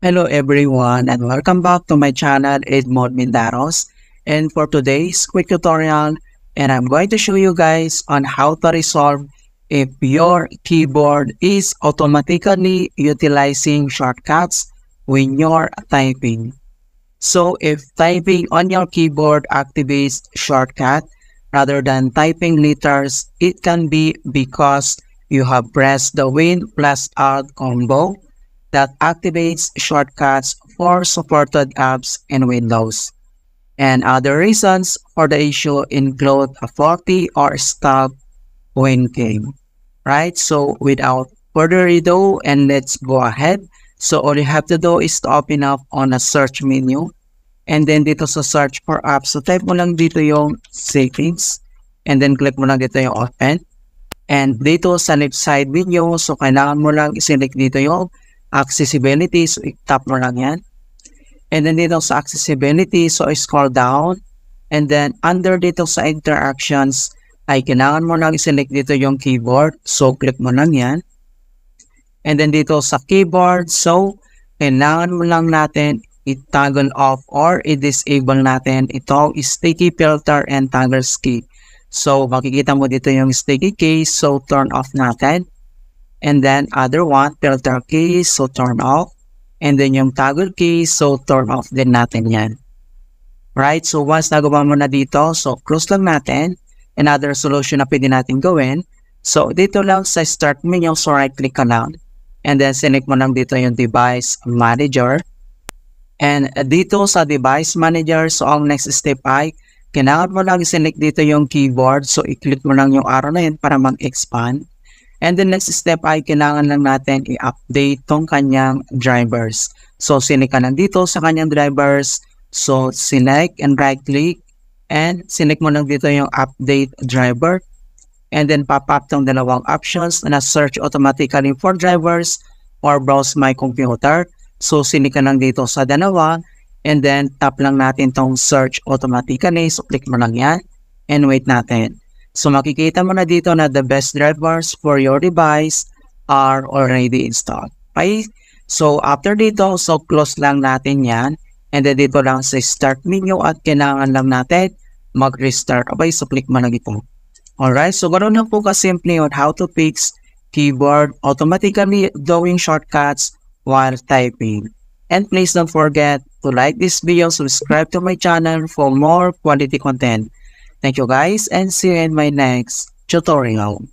Hello everyone and welcome back to my channel Edmond Mindaros and for today's quick tutorial and I'm going to show you guys on how to resolve if your keyboard is automatically utilizing shortcuts when you're typing. So if typing on your keyboard activates shortcut rather than typing letters, it can be because you have pressed the Win plus Alt combo that activates shortcuts for supported apps and Windows. And other reasons for the issue include a faulty or stop win game. Right? So without further ado, and let's go ahead. So all you have to do is to open up on a search menu. And then dito sa search for apps, so type mo lang dito yung settings. And then click mo lang dito yung open. And dito sa left side menu, so kailangan mo lang isilik dito yung accessibility. So, i-tap mo lang yan. And then dito sa accessibility, so i-scroll down. And then under dito sa interactions, ay kailangan mo lang i-select dito yung keyboard. So, click mo lang yan. And then dito sa keyboard, so kailangan mo lang natin i-toggle off or i-disable natin itong sticky filter and toggle key. So, makikita mo dito yung sticky key. So, turn off natin. And then other one, filter key so turn off. And then yung toggle key, so turn off din natin yan. Right? So once nagawa mo na dito, so close lang natin. Another solution na pwede natin gawin. So dito lang sa start menu, so right click ka lang. And then select mo lang dito yung device manager. And dito sa device manager, so ang next step ay kailangan mo lang i-select dito yung keyboard. So i-click mo lang yung arrow na yun para mag-expand. And the next step ay kailangan lang natin i-update tong kanyang drivers. So, sinilip ka lang dito sa kanyang drivers. So, select and right click. And sinilip mo lang dito yung update driver. And then pop up tong dalawang options na search automatically for drivers or browse my computer. So, sinilip ka lang dito sa dalawa. And then tap lang natin tong search automatically. So, click mo lang yan. And wait natin. So makikita mo na dito na the best drivers for your device are already installed. Okay? So after dito, so close lang natin yan. And then dito lang sa start menu at kailangan lang natin mag-restart. Okay, so click mo lang ito. Alright, so ganoon lang po kasimple on how to fix keyboard automatically doing shortcuts while typing. And please don't forget to like this video, subscribe to my channel for more quality content. Thank you guys and see you in my next tutorial.